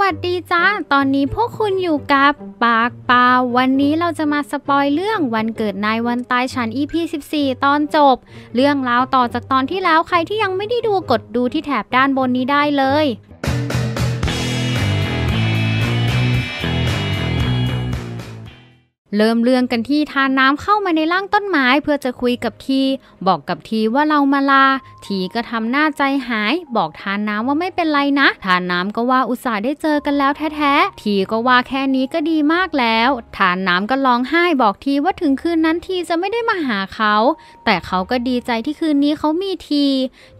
วัสดีจ้า ตอนนี้พวกคุณอยู่กับปากปา วันนี้เราจะมาสปอยเรื่องวันเกิดนายวันตายฉัน EP 14 ตอนจบ เรื่องราวต่อจากตอนที่แล้ว ใครที่ยังไม่ได้ดูกดดูที่แถบด้านบนนี้ได้เลยเริ่มเรื่องกันที่ทานน้ำเข้ามาในร่างต้นไม้ เพื่อจะคุยกับที บอกกับทีว่าเรามาลา ทีก็ทำหน้าใจหาย บอกทานน้ำว่าไม่เป็นไรนะทานน้ำก็ว่าอุตส่าห์ได้เจอกันแล้วแท้ๆทีก็ว่าแค่นี้ก็ดีมากแล้ว ทานน้ำก็ร้องไห้บอกทีว่าถึงคืนนั้นทีจะไม่ได้มาหาเขา แต่เขาก็ดีใจที่คืนนี้เขามีที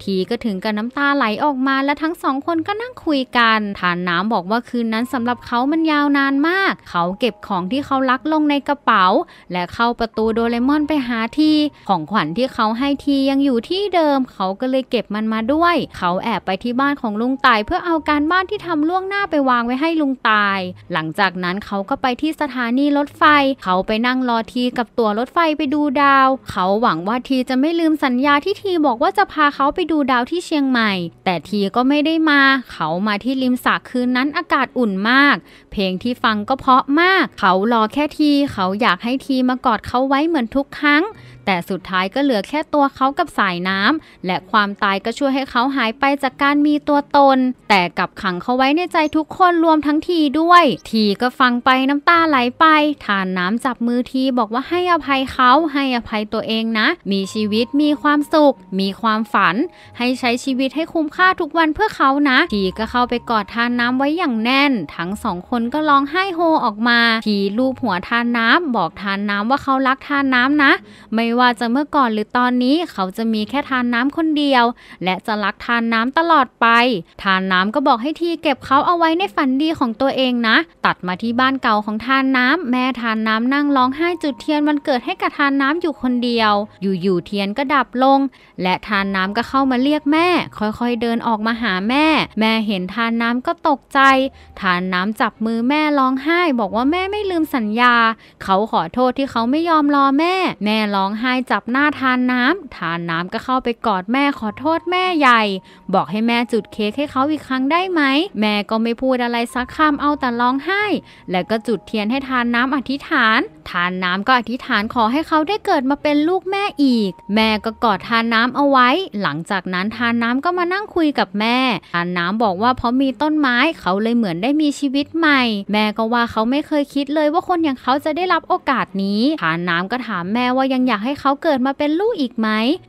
ทีก็ถึงกับน้ำตาไหลออกมาและทั้งสองคนก็นั่งคุยกันทานน้ำบอกว่าคืนนั้นสำหรับเขามันยาวนานมาก เขาเก็บของที่เขารักลงในกระเป๋า และเข้าประตูโดเรมอนไปหาที ของขวัญที่เขาให้ทียังอยู่ที่เดิม เขาก็เลยเก็บมันมาด้วย เขาแอบไปที่บ้านของลุงตาย เพื่อเอาการบ้านที่ทำล่วงหน้าไปวางไว้ให้ลุงตาย หลังจากนั้นเขาก็ไปที่สถานีรถไฟ เขาไปนั่งรอทีกับตัวรถไฟไปดูดาว เขาหวังว่าทีจะไม่ลืมสัญญาที่ทีบอกว่าจะพาเขาไปดูดาวที่เชียงใหม่ แต่ทีก็ไม่ได้มา เขามาที่ริมสระคืนนั้นอากาศอุ่นมาก เพลงที่ฟังก็เพราะมาก เขารอแค่ทีเขาอยากให้ทีมากอดเขาไว้เหมือนทุกครั้งแต่สุดท้ายก็เหลือแค่ตัวเขากับสายน้ำและความตายก็ช่วยให้เขาหายไปจากการมีตัวตน แต่กับขังเขาไว้ในใจทุกคนรวมทั้งทีด้วยทีก็ฟังไปน้ำตาไหลไป ทานน้ำจับมือทีบอกว่าให้อภัยเขาให้อภัยตัวเองนะ มีชีวิตมีความสุข มีความฝัน ให้ใช้ชีวิตให้คุ้มค่าทุกวันเพื่อเขานะทีก็เข้าไปกอดทานน้ำไว้อย่างแน่นทั้งสองคนก็ร้องไห้โฮออกมาทีลูบหัวทานน้ำบอกทานน้ำว่าเขารักทานน้ำนะไม่ไม่ว่าจะเมื่อก่อนหรือตอนนี้เขาจะมีแค่ทานน้ำคนเดียว และจะรักทานน้ำตลอดไป ทานน้ำก็บอกให้ทีเก็บเขาเอาไว้ในฝันดีของตัวเองนะ ตัดมาที่บ้านเก่าของทานน้ำแม่ทานน้ำนั่งร้องไห้จุดเทียนวันเกิดให้กับทานน้ำอยู่คนเดียว อยู่ๆเทียนก็ดับลง และทานน้ำก็เข้ามาเรียกแม่ ค่อยๆเดินออกมาหาแม่ แม่เห็นทานน้ำก็ตกใจทานน้ำจับมือแม่ร้องไห้ บอกว่าแม่ไม่ลืมสัญญา เขาขอโทษที่เขาไม่ยอมรอแม่ แม่ร้องไห้จับหน้าทานน้ำ ทานน้ำก็เข้าไปกอดแม่ขอโทษแม่ใหญ่ บอกให้แม่จุดเค้กให้เขาอีกครั้งได้ไหม แม่ก็ไม่พูดอะไรสักคำ เอาแต่ร้องไห้ และก็จุดเทียนให้ทานน้ำอธิษฐานทานน้ำก็อธิษฐานขอให้เขาได้เกิดมาเป็นลูกแม่อีก แม่ก็กอดทานน้ำเอาไว้ หลังจากนั้นทานน้ำก็มานั่งคุยกับแม่ ทานน้ำบอกว่าเพราะมีต้นไม้เขาเลยเหมือนได้มีชีวิตใหม่ แม่ก็ว่าเขาไม่เคยคิดเลยว่าคนอย่างเขาจะได้รับโอกาสนี้ ทานน้ำก็ถามแม่ว่ายังอยากให้เขาเกิดมาเป็นลูกอีกไหม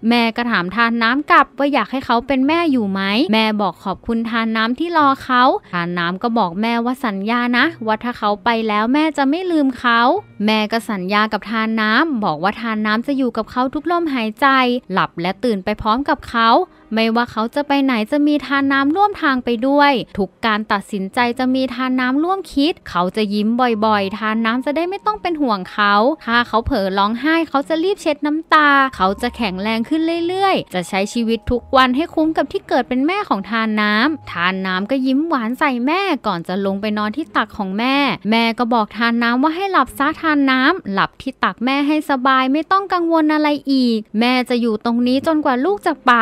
แม่ก็ถามทานน้ำกลับว่าอยากให้เขาเป็นแม่อยู่ไหม แม่บอกขอบคุณทานน้ำที่รอเขาทานน้ำก็บอกแม่ว่าสัญญานะว่าถ้าเขาไปแล้วแม่จะไม่ลืมเขาแม่ม่ก็สัญญากับทานน้ำ บอกว่าทานน้ำจะอยู่กับเขาทุกลมหายใจ หลับและตื่นไปพร้อมกับเขาไม่ว่าเขาจะไปไหนจะมีทานน้ำร่วมทางไปด้วยทุกการตัดสินใจจะมีทานน้ำร่วมคิด เขาจะยิ้มบ่อย ๆ ทานน้ำจะได้ไม่ต้องเป็นห่วงเขา ถ้าเขาเผลอร้องไห้เขาจะรีบเช็ดน้ำตา เขาจะแข็งแรงขึ้นเรื่อยๆ จะใช้ชีวิตทุกวันให้คุ้มกับที่เกิดเป็นแม่ของทานน้ำทานน้ำก็ยิ้มหวานใส่แม่ก่อนจะลงไปนอนที่ตักของแม่ แม่ก็บอกทานน้ำว่าให้หลับซะทานน้ำหลับที่ตักแม่ให้สบายไม่ต้องกังวลอะไรอีก แม่จะอยู่ตรงนี้จนกว่าลูกจะไป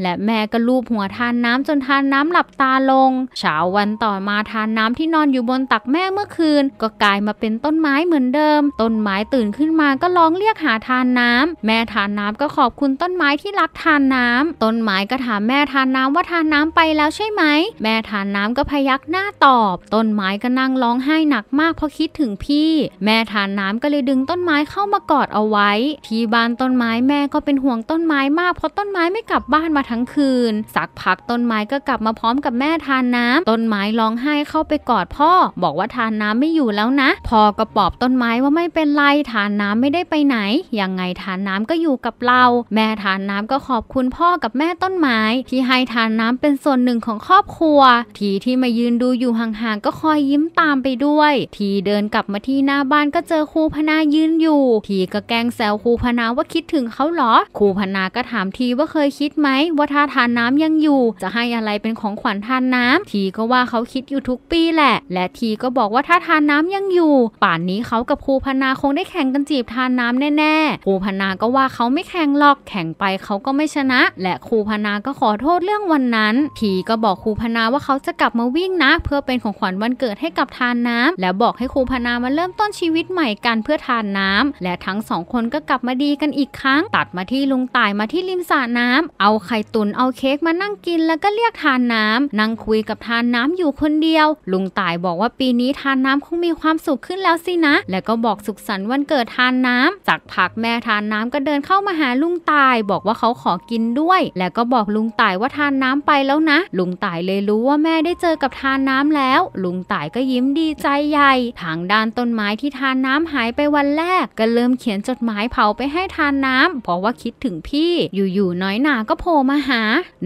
และแม่ก็ลูบหัวทานน้ำจนทานน้ำหลับตาลงเช้าวันต่อมาทานน้ำที่นอนอยู่บนตักแม่เมื่อคืน ก็กลายมาเป็นต้นไม้เหมือนเดิม ต้นไม้ตื่นขึ้นมาก็ร้องเรียกหาทานน้ำแม่ทานน้ำก็ขอบคุณต้นไม้ที่รักทานน้ำต้นไม้ก็ถามแม่ทานน้ำว่าทานน้ำไปแล้วใช่ไหม แม่ทานน้ำก็พยักหน้าตอบ ต้นไม้ก็นั่งร้องไห้หนักมากเพราะคิดถึงพี่ แม่ทานน้ำก็เลยดึงต้นไม้เข้ามากอดเอาไว้ ที่บ้านต้นไม้แม่ก็เป็นห่วงต้นไม้มากเพราะต้นไม้ไม่กลับบ้านมาทั้งคืน สักพักต้นไม้ก็กลับมาพร้อมกับแม่ทานน้ำต้นไม้ร้องไห้เข้าไปกอดพ่อ บอกว่าทานน้ำไม่อยู่แล้วนะพ่อก็ปอบต้นไม้ว่าไม่เป็นไรทานน้ำไม่ได้ไปไหนยังไงทานน้ำก็อยู่กับเรา แม่ทานน้ำก็ขอบคุณพ่อกับแม่ต้นไม้ที่ให้ทานน้ำเป็นส่วนหนึ่งของครอบครัวทีที่มายืนดูอยู่ห่างๆก็คอยยิ้มตามไปด้วยทีเดินกลับมาที่หน้าบ้านก็เจอครูพนายืนอยู่ทีก็แกล้งแซวครูพนาว่าคิดถึงเขาหรอครูพนาก็ถามทีว่าเคยคิดไหมว่าว่าถ้าทานน้ำยังอยู่ จะให้อะไรเป็นของขวัญทานน้ำทีก็ว่าเขาคิดอยู่ทุกปีแหละ และทีก็บอกว่าถ้าทานน้ำยังอยู่ ป่านนี้เขากับครูพนาคงได้แข่งกันจีบทานน้ำแน่ๆครูพนาก็ว่าเขาไม่แข่งหรอกแข่งไปเขาก็ไม่ชนะ และครูพนาก็ขอโทษเรื่องวันนั้นทีก็บอกครูพนาว่าเขาจะกลับมาวิ่งนะเพื่อเป็นของขวัญวันเกิดให้กับทานน้ำ แล้วบอกให้ครูพนามาเริ่มต้นชีวิตใหม่กันเพื่อทานน้ำ และทั้งสองคนก็กลับมาดีกันอีกครั้งตัดมาที่ลุงต่ายมาที่ริมสระน้ำ เอาไข่ตุนเอาเค้กมานั่งกินแล้วก็เรียกทานน้ำ นั่งคุยกับทานน้ำอยู่คนเดียวลุงต่ายบอกว่าปีนี้ทานน้ำคงมีความสุขขึ้นแล้วสินะ แล้วก็บอกสุขสันต์วันเกิดทานน้ำจากผักแม่ทานน้ำก็เดินเข้ามาหาลุงต่ายบอกว่าเขาขอกินด้วย แล้วก็บอกลุงต่ายว่าทานน้ำไปแล้วนะลุงต่ายเลยรู้ว่าแม่ได้เจอกับทานน้ำแล้วลุงต่ายก็ยิ้มดีใจใหญ่ทางด้านต้นไม้ที่ทานน้ำหายไปวันแรก ก็เริ่มเขียนจดหมายเผาไปให้ทานน้ำ เพราะว่าคิดถึงพี่ อยู่ๆน้อยหนาก็โผล่มาหา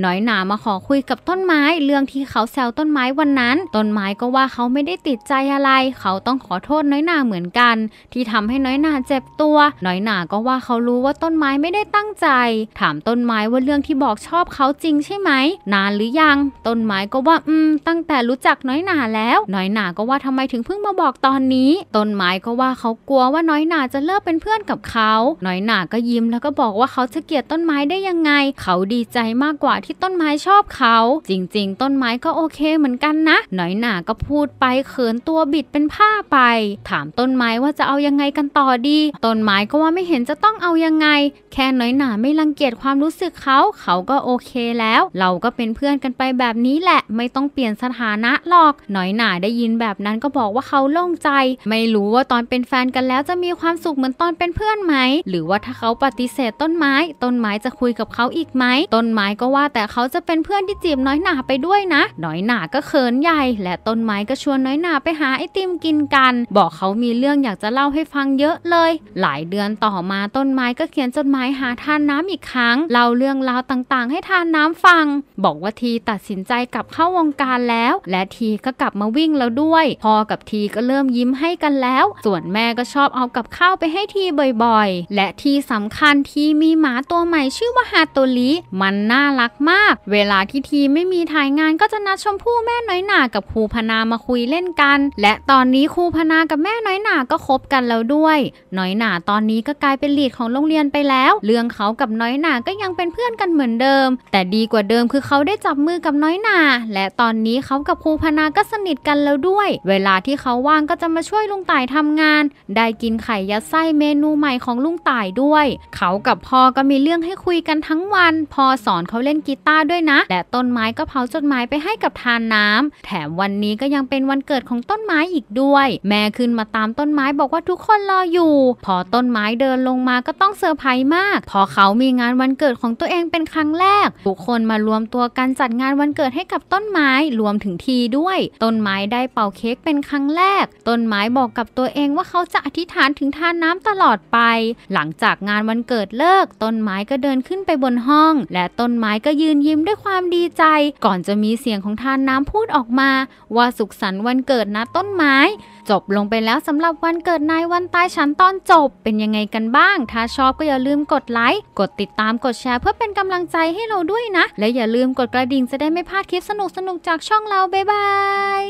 น้อยหนามาขอคุยกับต้นไม้ เรื่องที่เขาแซวต้นไม้วันนั้น ต้นไม้ก็ว่าเขาไม่ได้ติดใจอะไร เขาต้องขอโทษ น้อยหนาเหมือนกัน ที่ทำให้น้อยหนาเจ็บตัว น้อยหนาก็ว่าเขารู้ว่าต้นไม้ไม่ได้ตั้งใจ ถามต้นไม้ว่าเรื่องที่บอกชอบเขาจริงใช่ไหม นานหรือยัง ต้นไม้ก็ว่า อืม ตั้งแต่รู้จักน้อยหนาแล้ว น้อยหนาก็ว่าทำไมถึงเพิ่งมาบอกตอนนี้ ต้นไม้ก็ว่าเขากลัวว่าน้อยหนาจะเลิกเป็นเพื่อนกับเขาน้อยหนาก็ยิ้มแล้วก็บอกว่าเขาจะเกลียดต้นไม้ได้ยังไง เขาดีใจมากกว่าที่ต้นไม้ชอบเขา จริง ๆ ต้นไม้ก็โอเคเหมือนกันนะหน่อยหนาก็พูดไปเขินตัวบิดเป็นผ้าไป ถามต้นไม้ว่าจะเอายังไงกันต่อดี ต้นไม้ก็ว่าไม่เห็นจะต้องเอายังไง แค่หน่อยหนาไม่รังเกียจความรู้สึกเขา เขาก็โอเคแล้ว เราก็เป็นเพื่อนกันไปแบบนี้แหละ ไม่ต้องเปลี่ยนสถานะหรอกหน่อยหนาได้ยินแบบนั้นก็บอกว่าเขาโล่งใจ ไม่รู้ว่าตอนเป็นแฟนกันแล้ว จะมีความสุขเหมือนตอนเป็นเพื่อนไหมหรือว่าถ้าเขาปฏิเสธต้นไม้ ต้นไม้จะคุยกับเขาอีกไหมต้นไม้ก็ว่าแต่เขาจะเป็นเพื่อนที่จีบน้อยหนาไปด้วยนะน้อยหนาก็เขินใหญ่ และต้นไม้ก็ชวนน้อยหนาไปหาไอติมกินกัน บอกเขามีเรื่องอยากจะเล่าให้ฟังเยอะเลย หลายเดือนต่อมาต้นไม้ก็เขียนจดหมายหาทานน้ำอีกครั้งเล่าเรื่องราวต่างๆ ให้ทานน้ำฟัง บอกว่าทีตัดสินใจกลับเข้าวงการแล้ว และทีก็กลับมาวิ่งแล้วด้วย พอกับทีก็เริ่มยิ้มให้กันแล้ว ส่วนแม่ก็ชอบเอากับข้าวไปให้ทีบ่อยๆ และที่สำคัญทีมีหมาตัวใหม่ชื่อว่าฮาโตลิมันน่ารักมาก เวลาที่ทีไม่มีถ่ายงานก็จะนัดชมพู่แม่ น้อยหนากับครูพนามาคุยเล่นกัน และตอนนี้ครูพนากับแม่น้อยหนาก็คบกันแล้วด้วย น้อยหนาตอนนี้ก็กลายเป็นลีดของโรงเรียนไปแล้ว เรื่องเขากับน้อยหนาก็ยังเป็นเพื่อนกันเหมือนเดิม แต่ดีกว่าเดิมคือเขาได้จับมือกับน้อยหนาและตอนนี้เขากับครูพนาก็สนิทกันแล้วด้วย เวลาที่เขาว่างก็จะมาช่วยลุงต่ายทำงาน ได้กินไข่ยัดไส้เมนูใหม่ของลุงต่ายด้วย เขากับพ่อก็มีเรื่องให้คุยกันทั้งวันพ่อสอนอนเขาเล่นกีตาร์ด้วยนะ และต้นไม้ก็เผาจดหมายไปให้กับทานน้ำ แถมวันนี้ก็ยังเป็นวันเกิดของต้นไม้อีกด้วย แม่ขึ้นมาตามต้นไม้บอกว่าทุกคนรออยู่ พอต้นไม้เดินลงมาก็ต้องเซอร์ไพรส์มาก พอเขามีงานวันเกิดของตัวเองเป็นครั้งแรกทุกคนมารวมตัวกันจัดงานวันเกิดให้กับต้นไม้รวมถึงทีด้วย ต้นไม้ได้เป่าเค้กเป็นครั้งแรก ต้นไม้บอกกับตัวเองว่าเขาจะอธิษฐานถึงทานน้ำตลอดไป หลังจากงานวันเกิดเลิก ต้นไม้ก็เดินขึ้นไปบนห้อง และต้นนไม้ก็ยืนยิ้มด้วยความดีใจ ก่อนจะมีเสียงของทานน้ำพูดออกมา ว่าสุขสันต์วันเกิดนะต้นไม้ จบลงไปแล้วสำหรับวันเกิดนายวันตายฉันตอนจบ เป็นยังไงกันบ้าง ถ้าชอบก็อย่าลืมกดไลค์กดติดตามกดแชร์เพื่อเป็นกำลังใจให้เราด้วยนะ และอย่าลืมกดกระดิ่ง จะได้ไม่พลาดคลิปสนุกๆจากช่องเราบ๊ายบาย